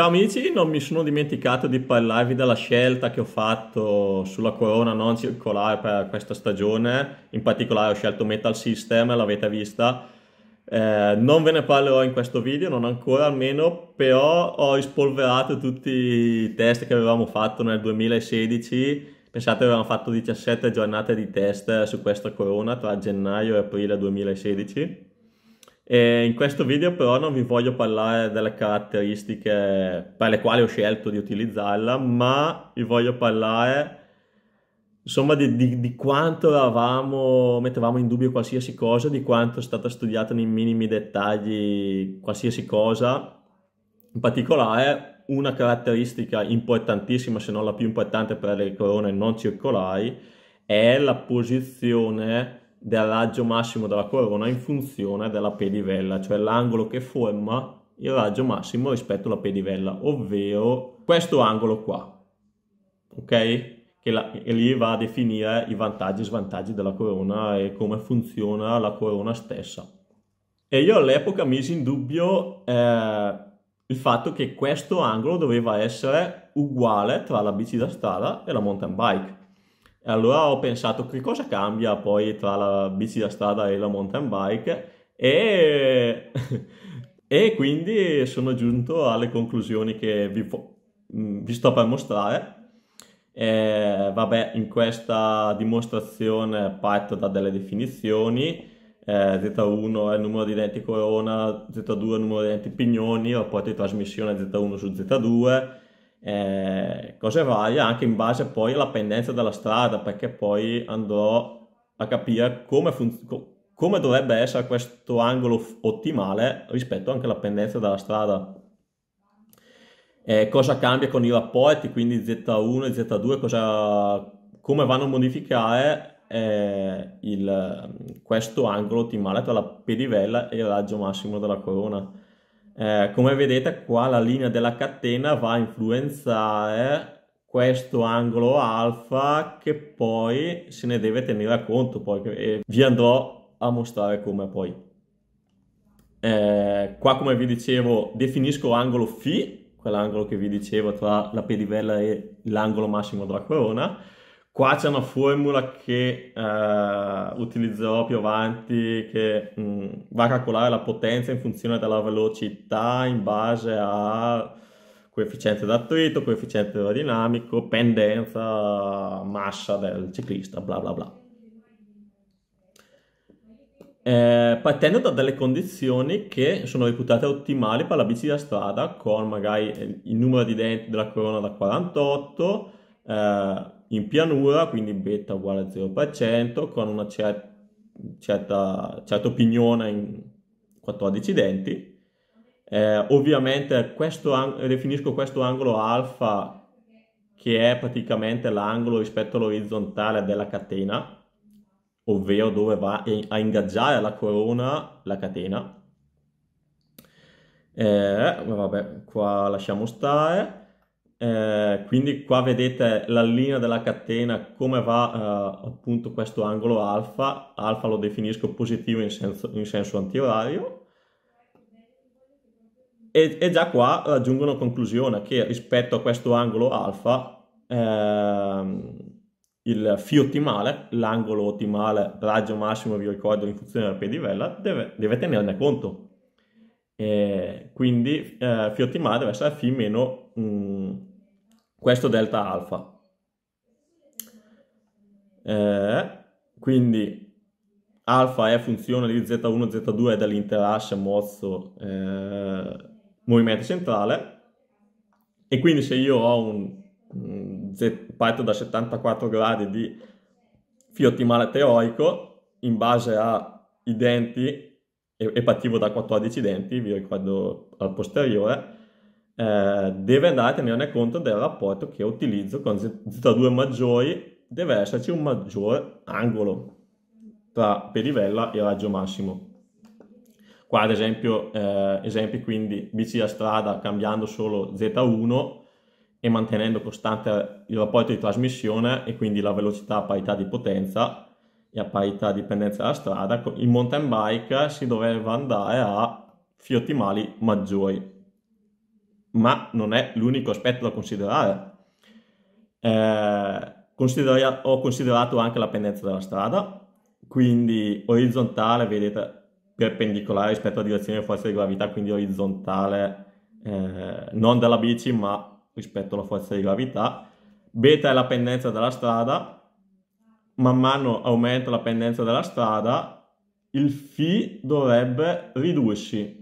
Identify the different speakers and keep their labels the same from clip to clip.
Speaker 1: Ciao amici, non mi sono dimenticato di parlarvi della scelta che ho fatto sulla corona non circolare per questa stagione, in particolare ho scelto Metal System, l'avete vista, eh, non ve ne parlerò in questo video, non ancora almeno, però ho rispolverato tutti i test che avevamo fatto nel 2016, pensate avevamo fatto 17 giornate di test su questa corona tra gennaio e aprile 2016 e in questo video però non vi voglio parlare delle caratteristiche per le quali ho scelto di utilizzarla, ma vi voglio parlare insomma di, di, di quanto eravamo, mettevamo in dubbio qualsiasi cosa, di quanto è stata studiata nei minimi dettagli qualsiasi cosa, in particolare una caratteristica importantissima, se non la più importante per le corone non circolari, è la posizione del raggio massimo della corona in funzione della pedivella, cioè l'angolo che forma il raggio massimo rispetto alla pedivella, ovvero questo angolo qua, ok? Che, la, che lì va a definire i vantaggi e svantaggi della corona e come funziona la corona stessa. E io all'epoca misi in dubbio eh, il fatto che questo angolo doveva essere uguale tra la bici da strada e la mountain bike e allora ho pensato che cosa cambia poi tra la bici da strada e la mountain bike e, e quindi sono giunto alle conclusioni che vi, mm, vi sto per mostrare. Eh, vabbè, in questa dimostrazione parto da delle definizioni. Eh, Z1 è il numero di denti corona, Z2 è il numero di denti pignoni, rapporto di trasmissione Z1 su Z2, eh, cose varie anche in base poi alla pendenza della strada perché poi andrò a capire come, funz- come dovrebbe essere questo angolo f- ottimale rispetto anche alla pendenza della strada. Eh, cosa cambia con i rapporti, quindi Z1 e Z2, cosa, come vanno a modificare eh, il, questo angolo ottimale tra la pedivella e il raggio massimo della corona. Eh, come vedete qua la linea della catena va a influenzare questo angolo alfa che poi se ne deve tenere conto poi e vi andrò a mostrare come poi. Eh, qua come vi dicevo definisco angolo φ, quell'angolo che vi dicevo tra la pedivella e l'angolo massimo della corona Qua c'è una formula che eh, utilizzerò più avanti che mh, mm, va a calcolare la potenza in funzione della velocità in base a coefficiente d'attrito, coefficiente aerodinamico, pendenza, massa del ciclista, bla bla bla. Eh, partendo da delle condizioni che sono reputate ottimali per la bici da strada, con magari il numero di denti della corona da 48, eh, in pianura, quindi beta uguale a 0%, con una cer- certo pignone in 14 denti. Eh, ovviamente questo ang- definisco questo angolo alfa che è praticamente l'angolo rispetto all'orizzontale della catena, ovvero dove va a ingaggiare alla corona la catena. Eh, vabbè, qua lasciamo stare. Eh, quindi qua vedete la linea della catena, come va eh, appunto questo angolo alfa, alfa lo definisco positivo in senso, in senso antiorario, e, e, già qua raggiungono conclusione che rispetto a questo angolo alfa, ehm, il phi ottimale, l'angolo ottimale, raggio massimo vi ricordo in funzione della pedivella, deve, deve tenerne conto. E quindi eh, phi ottimale deve essere phi meno... Mh, mm, questo delta alfa. Eh, quindi alfa è funzione di z1 z2 dell'interasse mozzo eh, movimento centrale e quindi se io ho un, un z, parto da 74 gradi di phi ottimale teorico in base ai denti e, e partivo da 14 denti, vi ricordo al posteriore, eh, deve andare a tenerne conto del rapporto che utilizzo con Z2 maggiori, deve esserci un maggior angolo tra perivella e raggio massimo. Qua ad esempio, eh, esempi quindi bici da strada cambiando solo Z1 e mantenendo costante il rapporto di trasmissione e quindi la velocità a parità di potenza e a parità di pendenza dalla strada, in mountain bike si doveva andare a fiotti mali maggiori ma non è l'unico aspetto da considerare. Eh, considera- ho considerato anche la pendenza della strada, quindi orizzontale, vedete, perpendicolare rispetto alla direzione della forza di gravità, quindi orizzontale eh, non della bici ma rispetto alla forza di gravità. Beta è la pendenza della strada, man mano aumenta la pendenza della strada, il φ dovrebbe ridursi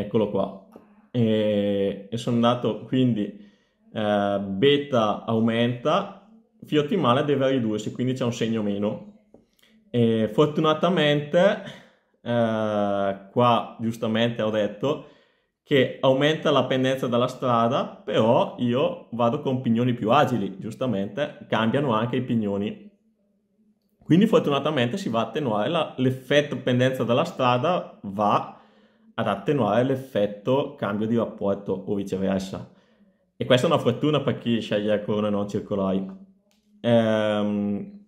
Speaker 1: eccolo qua, e, e sono andato quindi eh, beta aumenta, phi ottimale deve ridursi, quindi c'è un segno meno. E fortunatamente, eh, qua giustamente ho detto, che aumenta la pendenza dalla strada, però io vado con pignoni più agili, giustamente cambiano anche i pignoni. Quindi fortunatamente si va a attenuare l'effetto pendenza dalla strada, va ad attenuare l'effetto cambio di rapporto o viceversa. E questa è una fortuna per chi sceglie corone non circolari. Ehm,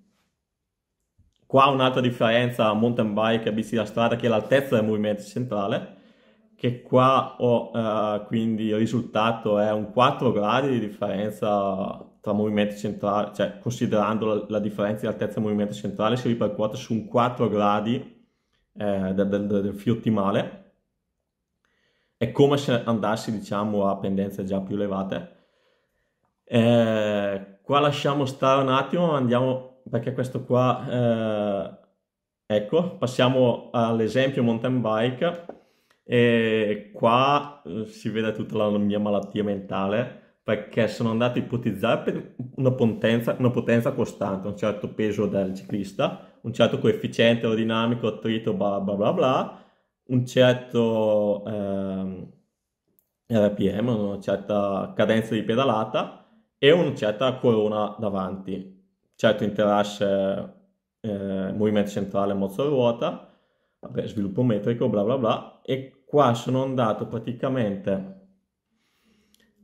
Speaker 1: qua un'altra differenza mountain bike e bici da strada che è l'altezza del movimento centrale, che qua ho eh, quindi il risultato è un 4 gradi di differenza tra movimento centrale, cioè considerando la, la differenza di altezza del movimento centrale si ripercuote su un 4 gradi eh, del, del, del fio ottimale è come se andassi diciamo a pendenze già più elevate. Eh, qua lasciamo stare un attimo, andiamo perché questo qua, eh, ecco, passiamo all'esempio mountain bike e qua eh, si vede tutta la mia malattia mentale perché sono andato a ipotizzare per una potenza, una potenza costante, un certo peso del ciclista, un certo coefficiente aerodinamico, attrito, bla bla bla bla, un certo ehm, RPM, una certa cadenza di pedalata e una certa corona davanti. Certo interrush, eh, movimento centrale, mozzo ruota, vabbè, sviluppo metrico, bla bla bla. E qua sono andato praticamente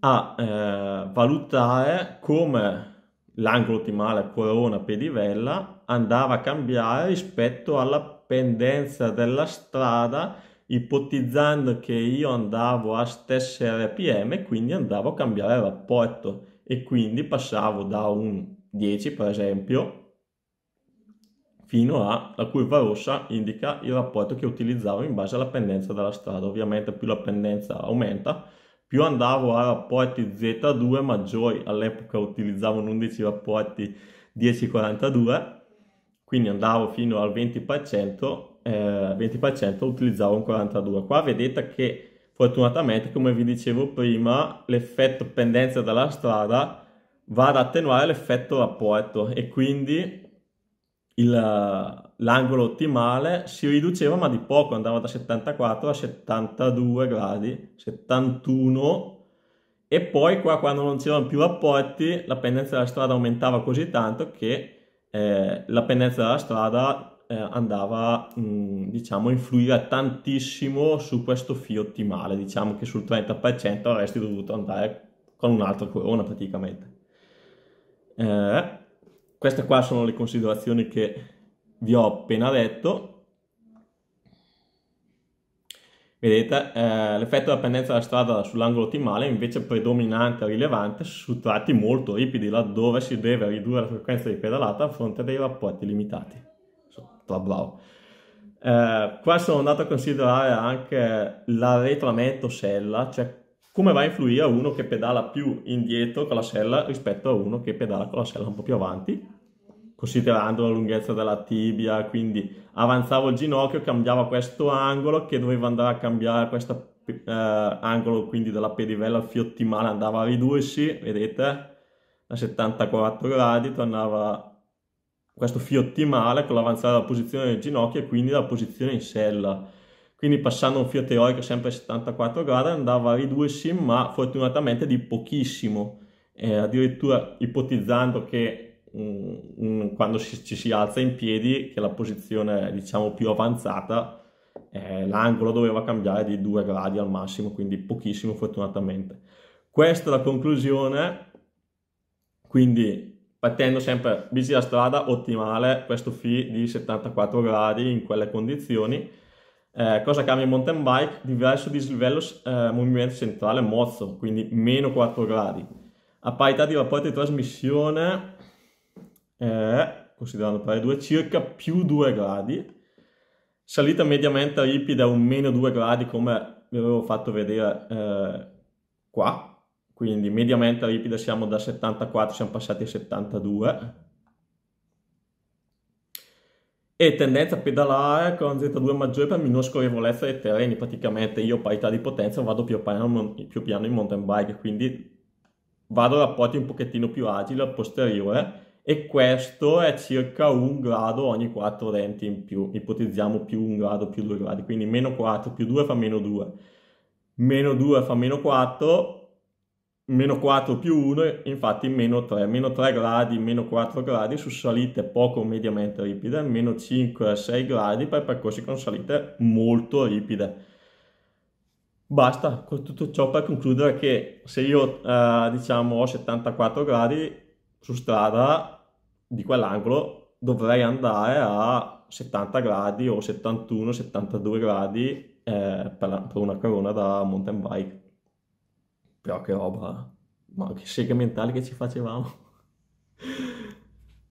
Speaker 1: a eh, valutare come l'angolo ottimale corona pedivella andava a cambiare rispetto alla pendenza della strada ipotizzando che io andavo a stesse RPM quindi andavo a cambiare il rapporto e quindi passavo da un 10 per esempio fino a la curva rossa indica il rapporto che utilizzavo in base alla pendenza della strada ovviamente più la pendenza aumenta più andavo a rapporti Z2 maggiori all'epoca utilizzavo un 11 rapporti 1042 quindi andavo fino al 20%, eh, 20% utilizzavo un 42%. Qua vedete che fortunatamente, come vi dicevo prima, l'effetto pendenza dalla strada va ad attenuare l'effetto rapporto e quindi l'angolo ottimale si riduceva ma di poco, andava da 74 a 72 gradi, 71 e poi qua quando non c'erano più rapporti la pendenza della strada aumentava così tanto che eh, la pendenza della strada eh, andava mh, mm, diciamo a influire tantissimo su questo FI ottimale, diciamo che sul 30% avresti dovuto andare con un'altra corona praticamente. Eh, queste qua sono le considerazioni che vi ho appena detto Vedete, eh, l'effetto della pendenza della strada sull'angolo ottimale è invece predominante e rilevante su tratti molto ripidi, laddove si deve ridurre la frequenza di pedalata a fronte dei rapporti limitati. Tra bravo. Eh, qua sono andato a considerare anche l'arretramento sella, cioè come va a influire uno che pedala più indietro con la sella rispetto a uno che pedala con la sella un po' più avanti considerando la lunghezza della tibia, quindi avanzavo il ginocchio, cambiava questo angolo che doveva andare a cambiare questo eh, angolo quindi della pedivella fiottimale andava a ridursi, vedete, a 74 gradi tornava questo fiottimale con l'avanzare della posizione del ginocchio e quindi la posizione in sella. Quindi passando un fio sempre a 74 gradi andava a ridursi ma fortunatamente di pochissimo, eh, addirittura ipotizzando che un, un, quando ci, ci si alza in piedi, che è la posizione diciamo più avanzata, eh, l'angolo doveva cambiare di 2 gradi al massimo, quindi pochissimo fortunatamente. Questa è la conclusione, quindi partendo sempre bici la strada ottimale, questo FI di 74 gradi in quelle condizioni. Eh, cosa cambia in mountain bike? Diverso dislivello eh, movimento centrale mozzo, quindi meno 4 gradi. A parità di rapporto di trasmissione è, eh, considerando pari 2, circa più 2 gradi, salita mediamente ripida un meno 2 gradi come vi avevo fatto vedere eh, qua, quindi mediamente ripida siamo da 74, siamo passati a 72, e tendenza a pedalare con Z2 maggiore per minuscolevolezza dei terreni, praticamente io parità di potenza vado più piano, più piano in mountain bike, quindi vado a rapporti un pochettino più agili al posteriore e questo è circa un grado ogni 4 denti in più, ipotizziamo più un grado più due gradi, quindi meno 4 più 2 fa meno 2, meno 2 fa meno 4, meno 4 più 1 infatti meno 3, meno 3 gradi, meno 4 gradi su salite poco o mediamente ripide, meno 5 a 6 gradi per percorsi con salite molto ripide. Basta, con tutto ciò per concludere che se io eh, diciamo ho 74 gradi su strada di quell'angolo dovrei andare a 70 gradi o 71, 72 gradi eh, per, per, una corona da mountain bike. Però che roba, ma che segmentale che ci facevamo.